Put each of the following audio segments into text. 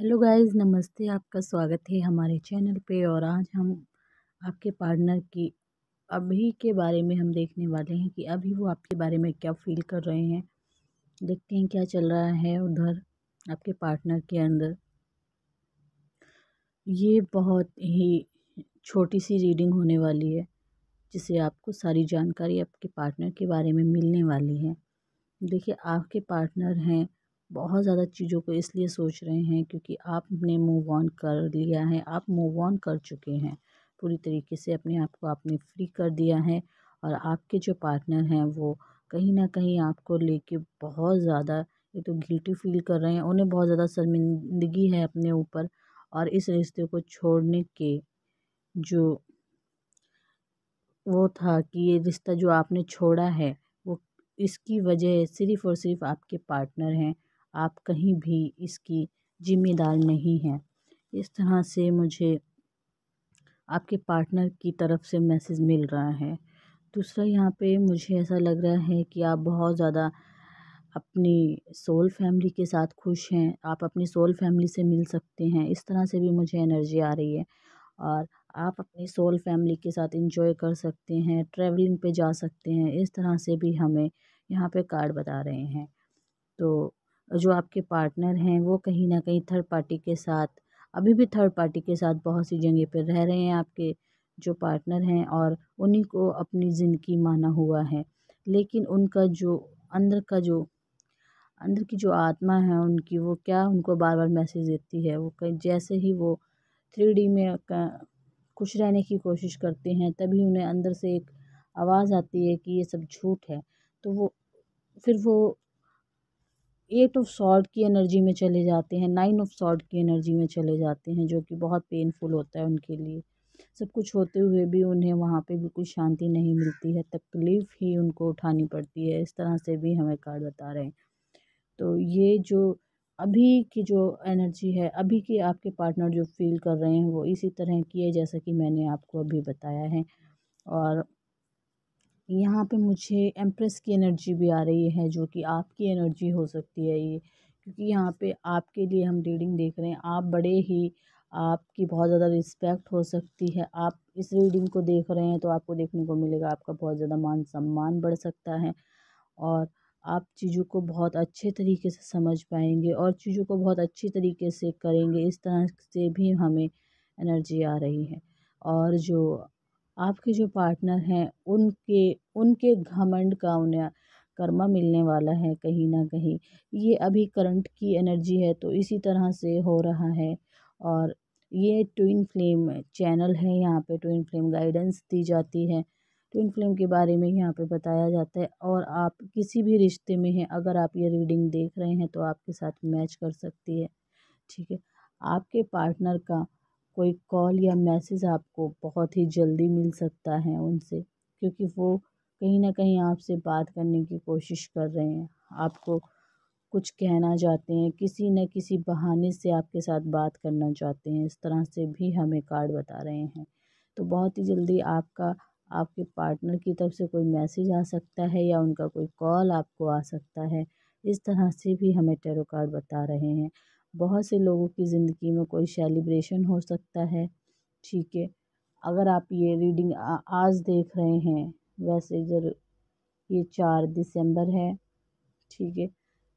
hello guys नमस्ते आपका स्वागत है हमारे चैनल पे और आज हम आपके पार्टनर की अभी के बारे में हम देखने वाले हैं कि अभी वो आपके बारे में क्या फील कर रहे हैं देखते हैं क्या चल रहा है उधर आपके पार्टनर के अंदर ये बहुत ही छोटी सी रीडिंग होने वाली है जिसे आपको सारी जानकारी आपके पार्टनर के बारे में मिलने वाली है देखिए आपके पार्टनर हैं बहुत ज़्यादा चीज़ों को इसलिए सोच रहे हैं क्योंकि आपने मूव ऑन कर लिया है आप मूव ऑन कर चुके हैं पूरी तरीके से अपने आप को आपने फ्री कर दिया है और आपके जो पार्टनर हैं वो कहीं ना कहीं आपको लेके बहुत ज़्यादा ये तो गिल्टी फील कर रहे हैं उन्हें बहुत ज़्यादा शर्मिंदगी है अपने ऊपर और इस रिश्ते को छोड़ने के जो वो था कि ये रिश्ता जो आपने छोड़ा है वो इसकी वजह सिर्फ़ और सिर्फ आपके पार्टनर हैं आप कहीं भी इसकी ज़िम्मेदार नहीं हैं इस तरह से मुझे आपके पार्टनर की तरफ से मैसेज मिल रहा है दूसरा यहाँ पे मुझे ऐसा लग रहा है कि आप बहुत ज़्यादा अपनी सोल फैमिली के साथ खुश हैं आप अपनी सोल फैमिली से मिल सकते हैं इस तरह से भी मुझे एनर्जी आ रही है और आप अपनी सोल फैमिली के साथ इंजॉय कर सकते हैं ट्रैवलिंग पे जा सकते हैं इस तरह से भी हमें यहाँ पे कार्ड बता रहे हैं तो जो आपके पार्टनर हैं वो कहीं ना कहीं थर्ड पार्टी के साथ अभी भी थर्ड पार्टी के साथ बहुत सी जगह पर रह रहे हैं आपके जो पार्टनर हैं और उन्हीं को अपनी ज़िंदगी माना हुआ है लेकिन उनका जो अंदर का जो अंदर की जो आत्मा है उनकी वो क्या उनको बार बार मैसेज देती है वो जैसे ही वो थ्री डी में खुश रहने की कोशिश करते हैं तभी उन्हें अंदर से एक आवाज़ आती है कि ये सब झूठ है तो वो फिर वो एट ऑफ सॉल्ट की एनर्जी में चले जाते हैं नाइन ऑफ सॉल्ट की एनर्जी में चले जाते हैं जो कि बहुत पेनफुल होता है उनके लिए सब कुछ होते हुए भी उन्हें वहाँ पे बिल्कुल शांति नहीं मिलती है तकलीफ़ ही उनको उठानी पड़ती है इस तरह से भी हमें कार्ड बता रहे हैं तो ये जो अभी की जो एनर्जी है अभी के आपके पार्टनर जो फील कर रहे हैं वो इसी तरह की है जैसा कि मैंने आपको अभी बताया है और यहाँ पे मुझे एम्प्रेस की एनर्जी भी आ रही है जो कि आपकी एनर्जी हो सकती है ये क्योंकि यहाँ पे आपके लिए हम रीडिंग देख रहे हैं आप बड़े ही आपकी बहुत ज़्यादा रिस्पेक्ट हो सकती है आप इस रीडिंग को देख रहे हैं तो आपको देखने को मिलेगा आपका बहुत ज़्यादा मान सम्मान बढ़ सकता है और आप चीज़ों को बहुत अच्छे तरीके से समझ पाएंगे और चीज़ों को बहुत अच्छी तरीके से करेंगे इस तरह से भी हमें एनर्जी आ रही है और जो आपके जो पार्टनर हैं उनके उनके घमंड का उन्हें कर्मा मिलने वाला है कहीं ना कहीं ये अभी करंट की एनर्जी है तो इसी तरह से हो रहा है और ये ट्विन फ्लेम चैनल है यहाँ पे ट्विन फ्लेम गाइडेंस दी जाती है ट्विन फ्लेम के बारे में यहाँ पे बताया जाता है और आप किसी भी रिश्ते में हैं अगर आप ये रीडिंग देख रहे हैं तो आपके साथ मैच कर सकती है ठीक है आपके पार्टनर का कोई कॉल या मैसेज आपको बहुत ही जल्दी मिल सकता है उनसे क्योंकि वो कहीं ना कहीं आपसे बात करने की कोशिश कर रहे हैं आपको कुछ कहना चाहते हैं किसी न किसी बहाने से आपके साथ बात करना चाहते हैं इस तरह से भी हमें कार्ड बता रहे हैं तो बहुत ही जल्दी आपका आपके पार्टनर की तरफ से कोई मैसेज आ सकता है या उनका कोई कॉल आपको आ सकता है इस तरह से भी हमें टेरो कार्ड बता रहे हैं बहुत से लोगों की ज़िंदगी में कोई सेलिब्रेशन हो सकता है ठीक है अगर आप ये रीडिंग आज देख रहे हैं वैसे जर ये चार दिसंबर है ठीक है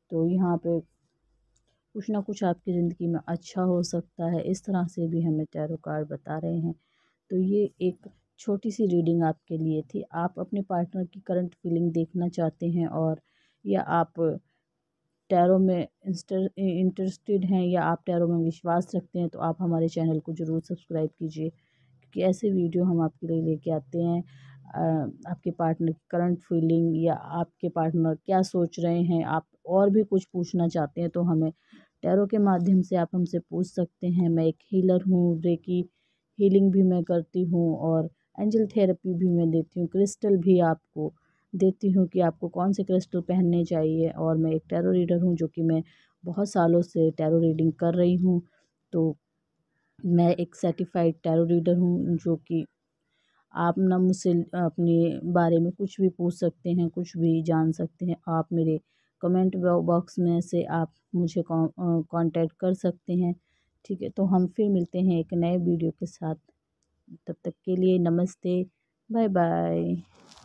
तो यहाँ पे कुछ ना कुछ आपकी ज़िंदगी में अच्छा हो सकता है इस तरह से भी हमें टैरो कार्ड बता रहे हैं तो ये एक छोटी सी रीडिंग आपके लिए थी आप अपने पार्टनर की करंट फीलिंग देखना चाहते हैं और या आप टैरों में इंटरेस्टेड हैं या आप टैरों में विश्वास रखते हैं तो आप हमारे चैनल को ज़रूर सब्सक्राइब कीजिए क्योंकि ऐसे वीडियो हम आपके लिए लेके आते हैं आपके पार्टनर की करंट फीलिंग या आपके पार्टनर क्या सोच रहे हैं आप और भी कुछ पूछना चाहते हैं तो हमें टैरों के माध्यम से आप हमसे पूछ सकते हैं मैं एक हीलर हूँ रेकी हीलिंग भी मैं करती हूँ और एंजल थेरेपी भी मैं देती हूँ क्रिस्टल भी आपको देती हूँ कि आपको कौन से क्रिस्टल पहनने चाहिए और मैं एक टैरो रीडर हूँ जो कि मैं बहुत सालों से टैरो रीडिंग कर रही हूँ तो मैं एक सर्टिफाइड टैरो रीडर हूँ जो कि आप ना मुझसे अपने बारे में कुछ भी पूछ सकते हैं कुछ भी जान सकते हैं आप मेरे कमेंट बॉक्स में से आप मुझे कांटेक्ट कर सकते हैं ठीक है तो हम फिर मिलते हैं एक नए वीडियो के साथ तब तक के लिए नमस्ते बाय बाय